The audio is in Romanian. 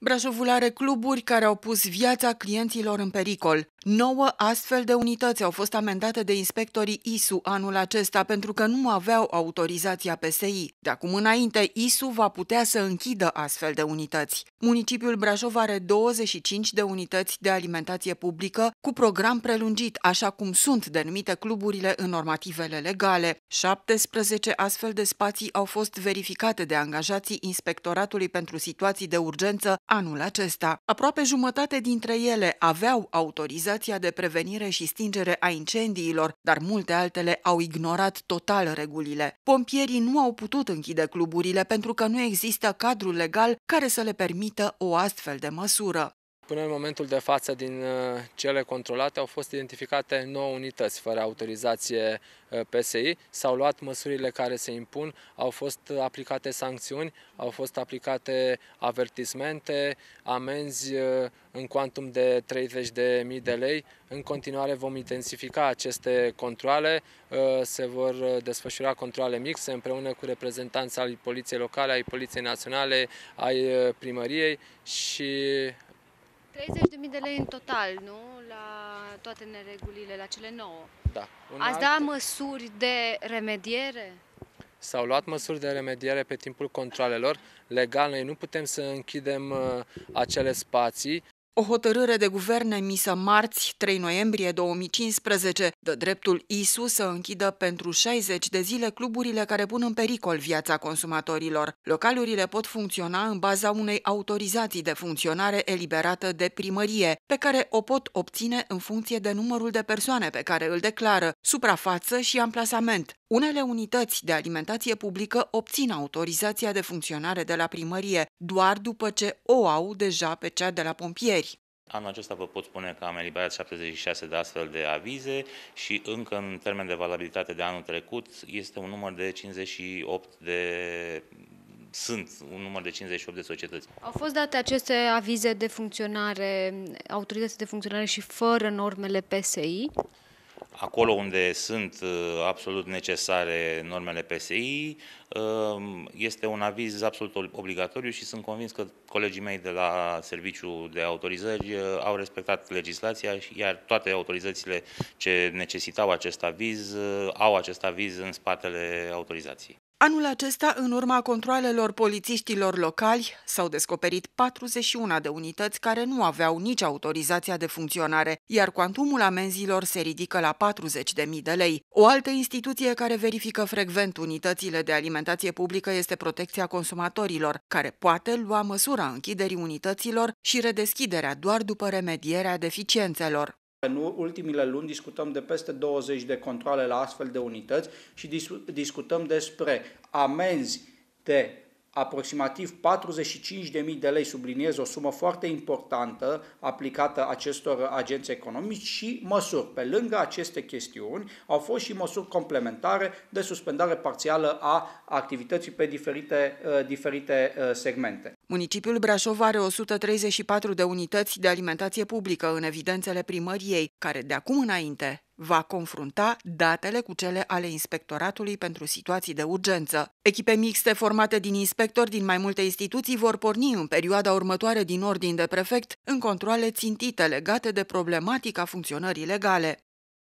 Brașovul are cluburi care au pus viața clienților în pericol. Nouă astfel de unități au fost amendate de inspectorii ISU anul acesta pentru că nu aveau autorizația PSI. De acum înainte, ISU va putea să închidă astfel de unități. Municipiul Brașov are 25 de unități de alimentație publică cu program prelungit, așa cum sunt denumite cluburile în normativele legale. 17 astfel de spații au fost verificate de angajații Inspectoratului pentru Situații de Urgență anul acesta. Aproape jumătate dintre ele aveau autorizația de prevenire și stingere a incendiilor, dar multe altele au ignorat total regulile. Pompierii nu au putut închide cluburile pentru că nu există cadrul legal care să le permită o astfel de măsură. Până în momentul de față, din uh, cele controlate, au fost identificate 9 unități fără autorizație uh, PSI, s-au luat măsurile care se impun, au fost aplicate sancțiuni, au fost aplicate avertismente, amenzi uh, în cuantum de 30.000 de lei. În continuare vom intensifica aceste controle, se vor desfășura controle mixe împreună cu reprezentanța ai Poliției Locale, ai Poliției Naționale, ai Primăriei și 30.000 de lei în total, nu? La toate neregulile, la cele 9. Da. Un Ați alt... dat măsuri de remediere? S-au luat măsuri de remediere pe timpul controlelor. Legal, noi nu putem să închidem uh, acele spații o hotărâre de guvern emisă marți, 3 noiembrie 2015, dă dreptul ISU să închidă pentru 60 de zile cluburile care pun în pericol viața consumatorilor. Localurile pot funcționa în baza unei autorizații de funcționare eliberată de primărie, pe care o pot obține în funcție de numărul de persoane pe care îl declară, suprafață și amplasament. Unele unități de alimentație publică obțin autorizația de funcționare de la primărie doar după ce o au deja pe cea de la pompieri. Anul acesta vă pot spune că am eliberat 76 de astfel de avize și încă în termen de valabilitate de anul trecut este un număr de 58 de sunt un număr de 58 de societăți. Au fost date aceste avize de funcționare, autorități de funcționare și fără normele PSI? acolo unde sunt uh, absolut necesare normele PSI, uh, este un aviz absolut obligatoriu și sunt convins că colegii mei de la Serviciul de Autorizări uh, au respectat legislația, iar toate autorizațiile ce necesitau acest aviz au acest aviz în spatele autorizației. Anul acesta, în urma controalelor polițiștilor locali, s-au descoperit 41 de unități care nu aveau nici autorizația de funcționare, iar cuantumul amenzilor se ridică la 40.000 de lei. O altă instituție care verifică frecvent unitățile de alimentație publică este Protecția Consumatorilor, care poate lua măsura închiderii unităților și redeschiderea doar după remedierea deficiențelor. În ultimile luni discutăm de peste 20 de controle la astfel de unități și discutăm despre amenzi de aproximativ 45.000 de lei, subliniez o sumă foarte importantă aplicată acestor agenți economici și măsuri. Pe lângă aceste chestiuni au fost și măsuri complementare de suspendare parțială a activității pe diferite, uh, diferite uh, segmente. Municipiul Brașov are 134 de unități de alimentație publică în evidențele primăriei, care de acum înainte va confrunta datele cu cele ale Inspectoratului pentru situații de urgență. Echipe mixte formate din inspectori din mai multe instituții vor porni în perioada următoare din ordin de prefect în controle țintite legate de problematica funcționării legale.